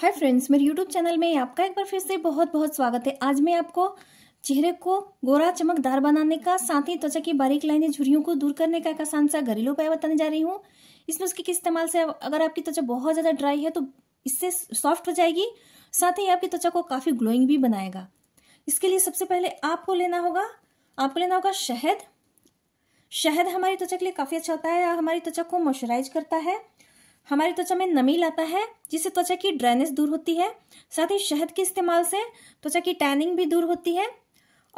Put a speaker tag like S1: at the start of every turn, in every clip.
S1: हाय friends मेरे YouTube channel में आपका एक बार फिर से बहुत बहुत स्वागत है आज मैं आपको चेहरे को गोरा चमकदार बनाने का साथ ही त्वचा की बारीक लाइनें झुरियों को दूर करने का एक आसान सा घरेलू उपाय बताने जा रही हूँ इसमें उसके किस इस्तेमाल से अगर आपकी त्वचा बहुत ज़्यादा ड्राई है तो इससे सॉफ्ट हो जाएगी साथ ही आपकी त्वचा को काफ़ी ग्लोइंग भी बनाएगा इसके लिए सबसे पहले आपको लेना होगा आपको लेना होगा शहद शहद हमारी त्वचा के लिए काफ़ी अच्छा होता है हमारी त्वचा को मॉइस्चराइज करता है हमारी त्वचा में नमी लाता है जिससे त्वचा की ड्राइनेस दूर होती है साथ ही शहद के इस्तेमाल से त्वचा की टैनिंग भी दूर होती है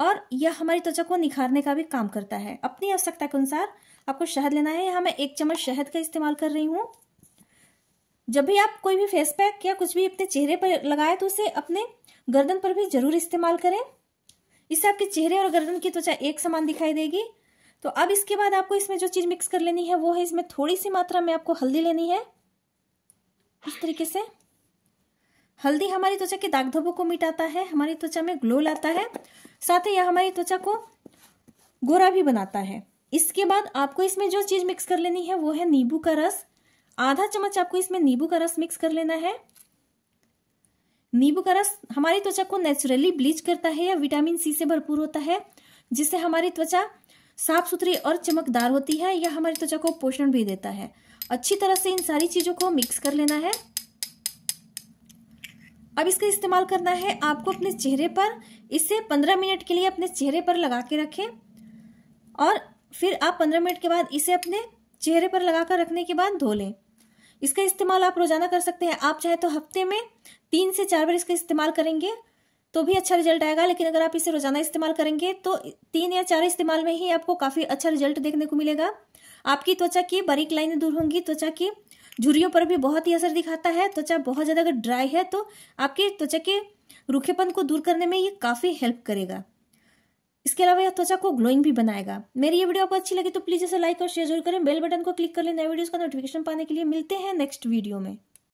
S1: और यह हमारी त्वचा को निखारने का भी काम करता है अपनी आवश्यकता के अनुसार आपको शहद लेना है यहाँ मैं एक चम्मच शहद का इस्तेमाल कर रही हूँ जब भी आप कोई भी फेस पैक या कुछ भी अपने चेहरे पर लगाए तो उसे अपने गर्दन पर भी जरूर इस्तेमाल करें इससे आपके चेहरे और गर्दन की त्वचा एक समान दिखाई देगी तो अब इसके बाद आपको इसमें जो चीज़ मिक्स कर लेनी है वो है इसमें थोड़ी सी मात्रा में आपको हल्दी लेनी है इस तरीके से हल्दी हमारी त्वचा के दाग धब्बों को मिटाता है हमारी त्वचा में ग्लो लाता है साथ ही यह हमारी त्वचा को गोरा भी बनाता है इसके बाद आपको इसमें जो चीज़ मिक्स कर लेनी है वो है नींबू का रस आधा चम्मच आपको इसमें नींबू का रस मिक्स कर लेना है नींबू का रस हमारी त्वचा को नेचुरली ब्लीच करता है या विटामिन सी से भरपूर होता है जिससे हमारी त्वचा साफ सुथरी और चमकदार होती है या हमारी त्वचा को पोषण भी देता है अच्छी तरह से इन सारी चीज़ों को मिक्स कर लेना है अब इसका इस्तेमाल करना है आपको अपने चेहरे पर इसे पंद्रह मिनट के लिए अपने चेहरे पर लगा के रखें और फिर आप पंद्रह मिनट के बाद इसे अपने चेहरे पर लगा कर रखने के बाद धो लें इसका इस्तेमाल आप रोजाना कर सकते हैं आप चाहे तो हफ्ते में तीन से चार बार इसका इस्तेमाल करेंगे तो भी अच्छा रिजल्ट आएगा लेकिन अगर आप इसे रोजाना इस्तेमाल करेंगे तो तीन या चार इस्तेमाल में ही आपको काफी अच्छा रिजल्ट देखने को मिलेगा आपकी त्वचा की बारीक लाइनें दूर होंगी त्वचा की झुरियों पर भी बहुत ही असर दिखाता है त्वचा बहुत ज्यादा अगर ड्राई है तो आपकी त्वचा के रूखेपन को दूर करने में ये काफी हेल्प करेगा इसके अलावा यह त्वचा को ग्लोइंग भी बनाएगा मेरी ये वीडियो आपको अच्छी लगी तो प्लीज इसे लाइक और शेयर जरूर करें बेल बटन को क्लिक कर लें नए वीडियोस का नोटिफिकेशन पाने के लिए मिलते हैं नेक्स्ट वीडियो में